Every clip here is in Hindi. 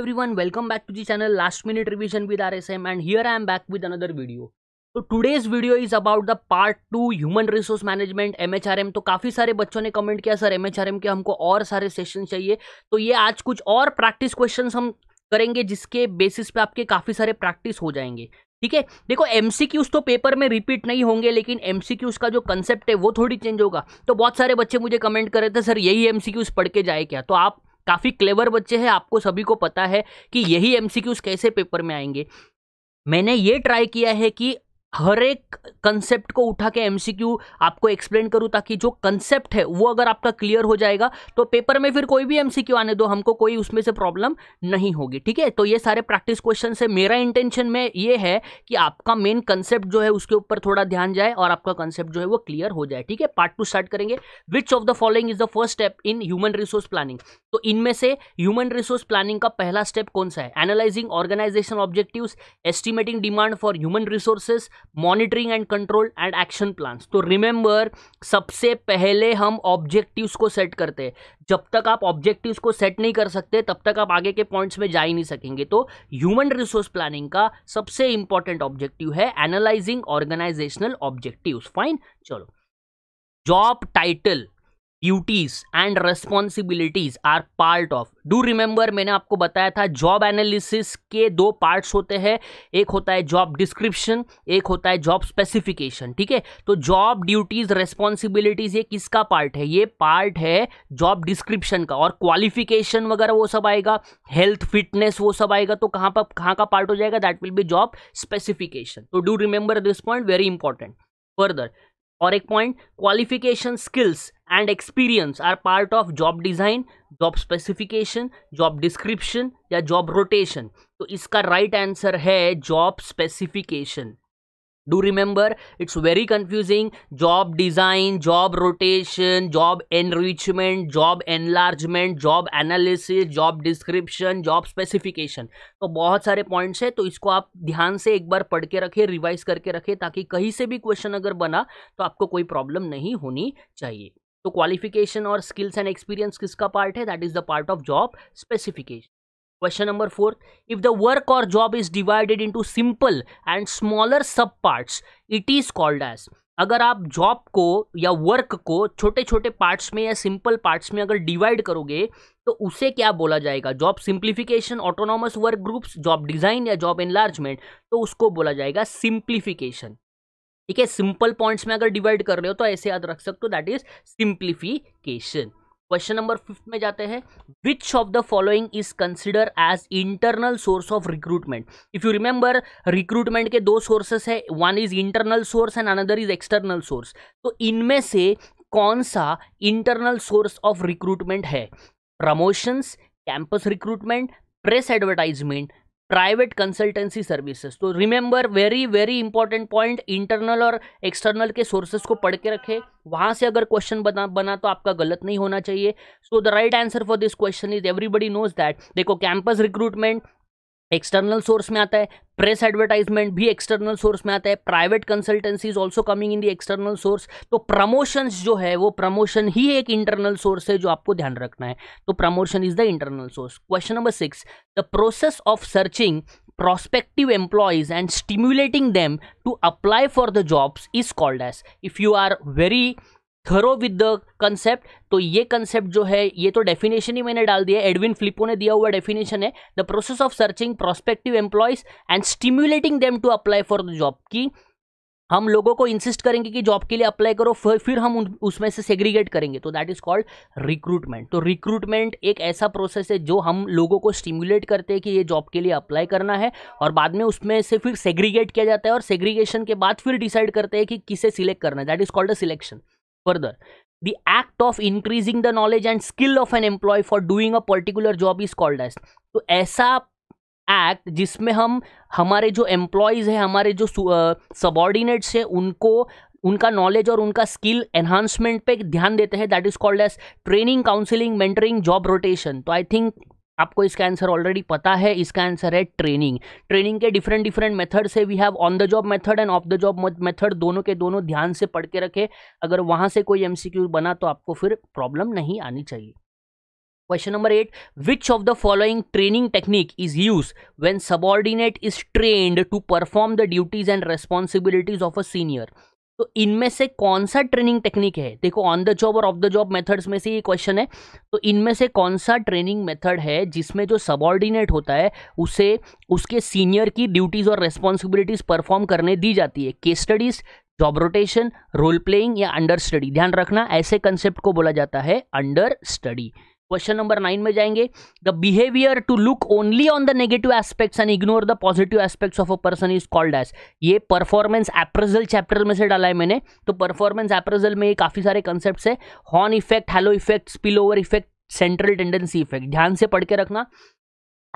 everyone welcome back to the channel last minute revision with RSM and here I am back with another video तो today's video is about the part two human resource management MHRM तो काफ़ी सारे बच्चों ने कमेंट किया सर एमएचआरएम के हमको और सारे सेशन चाहिए तो ये आज कुछ और प्रैक्टिस क्वेश्चन हम करेंगे जिसके बेसिस पे आपके काफ़ी सारे प्रैक्टिस हो जाएंगे ठीक है देखो एमसीक्यूज तो पेपर में रिपीट नहीं होंगे लेकिन एमसीक्यूज का जो कंसेप्ट है वो थोड़ी चेंज होगा तो बहुत सारे बच्चे मुझे कमेंट कर रहे थे सर यही एमसीक्यूज पढ़ के जाए क्या तो आप काफ़ी क्लेवर बच्चे हैं आपको सभी को पता है कि यही एम कैसे पेपर में आएंगे मैंने ये ट्राई किया है कि हर एक कंसेप्ट को उठा के एमसीक्यू आपको एक्सप्लेन करूँ ताकि जो कंसेप्ट है वो अगर आपका क्लियर हो जाएगा तो पेपर में फिर कोई भी एमसीक्यू आने दो हमको कोई उसमें से प्रॉब्लम नहीं होगी ठीक है तो ये सारे प्रैक्टिस क्वेश्चन से मेरा इंटेंशन में ये है कि आपका मेन कंसेप्ट जो है उसके ऊपर थोड़ा ध्यान जाए और आपका कंसेप्ट जो है वो क्लियर हो जाए ठीक है पार्ट टू स्टार्ट करेंगे which of the following is the first step in human resource planning तो इनमें से ह्यूमन रिसोर्स प्लानिंग का पहला स्टेप कौन सा है analysing organisation objective estimating demand for human resources monitoring and control and action plans तो रिमेंबर सबसे पहले हम ऑब्जेक्टिव्स को सेट करते हैं जब तक आप ऑब्जेक्टिव्स को सेट नहीं कर सकते तब तक आप आगे के पॉइंट्स में जा ही नहीं सकेंगे तो ह्यूमन रिसोर्स प्लानिंग का सबसे इंपॉर्टेंट ऑब्जेक्टिव है एनालाइजिंग ऑर्गेनाइजेशनल ऑब्जेक्टिव फाइन चलो job title duties and responsibilities are part of do remember मैंने आपको बताया था जॉब एनालिसिस के दो पार्ट्स होते हैं एक होता है जॉब डिस्क्रिप्शन एक होता है जॉब स्पेसिफिकेशन ठीक है तो जॉब ड्यूटीज रेस्पॉन्सिबिलिटीज ये किसका पार्ट है ये पार्ट है जॉब डिस्क्रिप्शन का और क्वालिफिकेशन वगैरह वो सब आएगा हेल्थ फिटनेस वो सब आएगा तो कहाँ पर कहाँ का पार्ट हो जाएगा that will be job specification तो do remember this point very important further और एक point qualification skills and experience are part of job design job specification job description या job rotation तो इसका right answer है job specification do remember it's very confusing job design job rotation job enrichment job enlargement job analysis job description job specification तो बहुत सारे points हैं तो इसको आप ध्यान से एक बार पढ़ के रखें revise करके रखें ताकि कहीं से भी question अगर बना तो आपको कोई problem नहीं होनी चाहिए तो क्वालिफिकेशन और स्किल्स एंड एक्सपीरियंस किसका पार्ट है that is the part of job specification question number fourth if the work or job is divided into simple and smaller sub parts it is called as अगर आप जॉब को या वर्क को छोटे छोटे पार्ट्स में या सिंपल पार्ट्स में अगर डिवाइड करोगे तो उसे क्या बोला जाएगा job simplification autonomous work groups job design या जॉब एनलार्जमेंट तो उसको बोला जाएगा सिंप्लीफिकेशन ठीक है सिंपल पॉइंट्स में अगर डिवाइड कर रहे हो तो ऐसे याद रख सकते हो that is simplification question number fifth में जाते हैं which of the following is consider as internal source of recruitment if you remember recruitment के दो सोर्सेस है one is internal source and another is external source तो इनमें से कौन सा इंटरनल सोर्स ऑफ रिक्रूटमेंट है promotions campus recruitment press advertisement private consultancy services तो remember very very important point internal और एक्सटर्नल के सोर्सेज को पढ़ के रखे वहां से अगर क्वेश्चन बना बना तो आपका गलत नहीं होना चाहिए so the right answer for this question is everybody knows that देखो कैंपस रिक्रूटमेंट एक्सटर्नल सोर्स में आता है प्रेस एडवर्टाइजमेंट भी एक्सटर्नल सोर्स में आता है private consultancy is also coming in the external source तो प्रमोशंस जो है वो प्रमोशन ही एक इंटरनल सोर्स है जो आपको ध्यान रखना है तो promotion is the internal source question number six the process of searching prospective employees and stimulating them to apply for the jobs is called as if you are very thorough with the concept तो ये कंसेप्ट जो है ये तो डेफिनेशन ही मैंने डाल दिया एडविन फ्लिपो ने दिया हुआ डेफिनेशन है the process of searching prospective employees and stimulating them to apply for the job की हम लोगों को इंसिस्ट करेंगे कि जॉब के लिए अप्लाई करो फिर हम उसमें से सेग्रीगेट करेंगे तो दैट इज़ कॉल्ड रिक्रूटमेंट तो रिक्रूटमेंट एक ऐसा प्रोसेस है जो हम लोगों को स्टिम्युलेट करते हैं कि ये जॉब के लिए अप्लाई करना है और बाद में उसमें से फिर सेग्रीगेट किया जाता है और सेग्रीगेशन के बाद फिर डिसाइड करते हैं कि किसे सिलेक्ट करना है that is called a selection further the act of increasing the knowledge and skill of an employee for doing a particular job is called as तो ऐसा एक्ट जिसमें हम हमारे जो एम्प्लॉयज़ हैं हमारे जो सबॉर्डिनेट्स हैं उनको उनका नॉलेज और उनका स्किल एनहांसमेंट पे ध्यान देते हैं that is called as training counselling mentoring job rotation तो आई थिंक आपको इसका आंसर ऑलरेडी पता है इसका आंसर है ट्रेनिंग ट्रेनिंग के डिफरेंट डिफरेंट मेथड से we have on the job method and off the job method दोनों के दोनों ध्यान से पढ़ के रखें अगर वहां से कोई एमसीक्यू बना तो आपको फिर प्रॉब्लम नहीं आनी चाहिए question number eight which of the following training technique is use when subordinate is trained to perform the duties and responsibilities of a senior तो इनमें से कौन सा ट्रेनिंग टेक्निक है देखो ऑन द जॉब और ऑफ द जॉब मेथड्स में से ये क्वेश्चन है तो इनमें से कौन सा ट्रेनिंग मेथड है जिसमें जो सबॉर्डिनेट होता है उसे उसके सीनियर की ड्यूटीज़ और रेस्पॉन्सिबिलिटीज़ परफॉर्म करने दी जाती है के studies job rotation role playing या अंडर स्टडी ध्यान रखना ऐसे कंसेप्ट को बोला जाता है under study question number nine में जाएंगे the behaviour to look only on the negative aspects and ignore the positive aspects of a person is called as ये परफॉर्मेंस एप्रेजल चैप्टर में से डाला है मैंने तो परफॉर्मेंस एप्रेजल में काफ़ी सारे कंसेप्ट है horn effect halo effect spill over effect central tendency effect ध्यान से पढ़ के रखना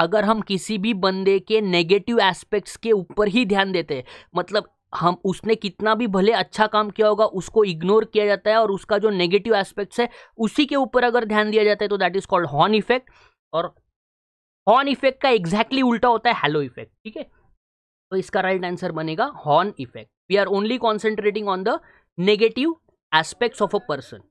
अगर हम किसी भी बंदे के नेगेटिव एस्पेक्ट्स के ऊपर ही ध्यान देते मतलब हम उसने कितना भी भले अच्छा काम किया होगा उसको इग्नोर किया जाता है और उसका जो नेगेटिव एस्पेक्ट्स है उसी के ऊपर अगर ध्यान दिया जाता है तो that is called horn effect और हॉर्न इफेक्ट का एग्जैक्टली exactly उल्टा होता है हेलो इफेक्ट ठीक है तो इसका राइट आंसर बनेगा horn effect we are only concentrating on the negative aspects of a person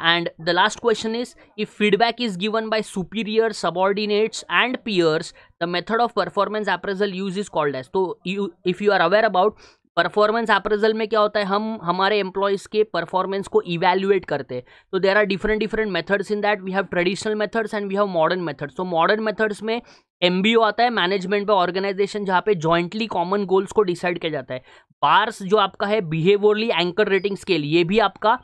and the last question is if feedback is given by superior subordinates and peers the method of performance appraisal use is called as तो you, if you are aware about performance appraisal में क्या होता है हम हमारे एम्प्लॉयज़ के परफॉर्मेंस को इवेल्युएट करते हैं तो there are different different methods in that we have traditional methods and we have modern methods तो मॉडर्न मेथड्स में एम आता है मैनेजमेंट पे ऑर्गेनाइजेशन जहाँ पे जॉइंटली कॉमन गोल्स को डिसाइड किया जाता है बार्स जो आपका है बिहेवियरली एंकर रेटिंग स्केल ये भी आपका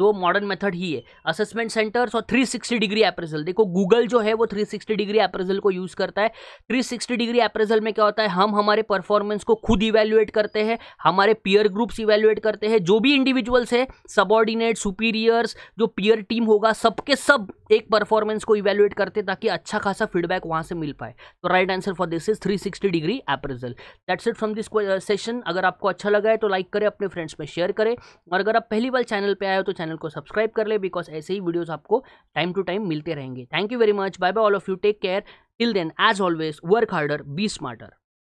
जो मॉडर्न मेथड ही है असेसमेंट सेंटर्स और 360 डिग्री अप्रेजल देखो गूगल जो है वो 360 डिग्री अप्रेजल को यूज़ करता है 360 डिग्री अप्रेजल में क्या होता है हम हमारे परफॉर्मेंस को खुद इवेल्युएट करते हैं हमारे पीयर ग्रुप्स इवेल्युएट करते हैं जो भी इंडिविजुअल्स है सबॉर्डिनेट सुपीरियर्स जो पीयर टीम होगा सबके सब एक परफॉर्मेंस को इवेल्युएट करते हैं ताकि अच्छा खासा फीडबैक वहाँ से मिल पाए तो right answer for this is three degree appraisal that's it from this session अगर आपको अच्छा लगा है तो लाइक करें अपने फ्रेंड्स में शेयर करें और अगर आप पहली बार चैनल पर आए हो तो चैनल चैनल को सब्सक्राइब कर ले बिकॉज ऐसे ही वीडियोज़ आपको टाइम टू टाइम मिलते रहेंगे thank you very much bye bye all of you take care till then as always work harder be smarter